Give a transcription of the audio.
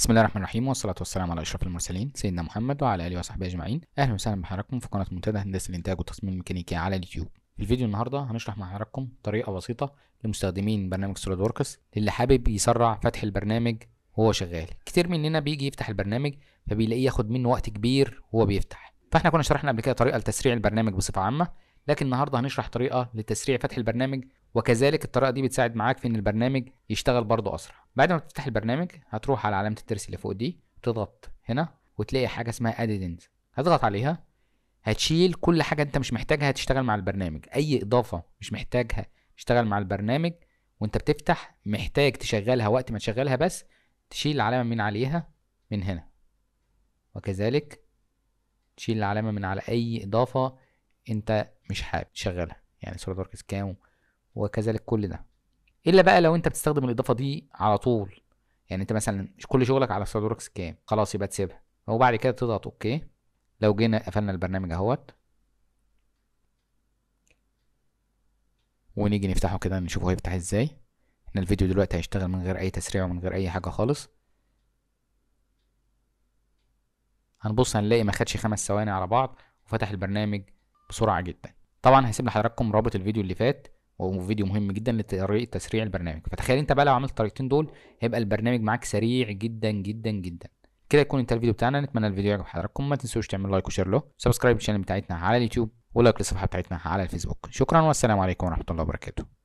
بسم الله الرحمن الرحيم والصلاة والسلام على أشرف المرسلين سيدنا محمد وعلى آله وصحبه أجمعين أهلا وسهلا بحضراتكم في قناة منتدى هندسة الإنتاج والتصميم الميكانيكي على اليوتيوب في الفيديو النهاردة هنشرح مع حضراتكم طريقة بسيطة لمستخدمين برنامج سوليد وركس للي حابب يسرع فتح البرنامج وهو شغال كتير مننا بيجي يفتح البرنامج فبيلاقيه ياخد منه وقت كبير وهو بيفتح فاحنا كنا شرحنا قبل كده طريقة لتسريع البرنامج بصفة عامة لكن النهارده هنشرح طريقه لتسريع فتح البرنامج وكذلك الطريقه دي بتساعد معاك في ان البرنامج يشتغل برضه اسرع بعد ما تفتح البرنامج هتروح على علامه الترس اللي فوق دي تضغط هنا وتلاقي حاجه اسمها اديدنز هتضغط عليها هتشيل كل حاجه انت مش محتاجها تشتغل مع البرنامج اي اضافه مش محتاجها تشتغل مع البرنامج وانت بتفتح محتاج تشغلها وقت ما تشغلها بس تشيل العلامه من عليها من هنا وكذلك تشيل العلامه من على اي اضافه انت مش حابب تشغلها يعني صوره كام وكذلك كل ده الا بقى لو انت بتستخدم الاضافه دي على طول يعني انت مثلا كل شغلك على سولوركس كام خلاص يبقى تسيبها وبعد كده تضغط اوكي لو جينا قفلنا البرنامج اهوت ونيجي نفتحه كده نشوفه هيفتح ازاي احنا الفيديو دلوقتي هيشتغل من غير اي تسريع ومن غير اي حاجه خالص هنبص هنلاقي ما خدش خمس ثواني على بعض وفتح البرنامج بسرعه جدا طبعا هسيب لحضراتكم رابط الفيديو اللي فات وفيديو مهم جدا لتسريع البرنامج فتخيل انت بقى لو عملت الطريقتين دول هيبقى البرنامج معاك سريع جدا جدا جدا كده يكون انتهى الفيديو بتاعنا نتمنى الفيديو يعجب حضراتكم ما تنسوش تعمل لايك وشير له سبسكرايب للشانل بتاعتنا على اليوتيوب ولايك للصفحه بتاعتنا على الفيسبوك شكرا والسلام عليكم ورحمه الله وبركاته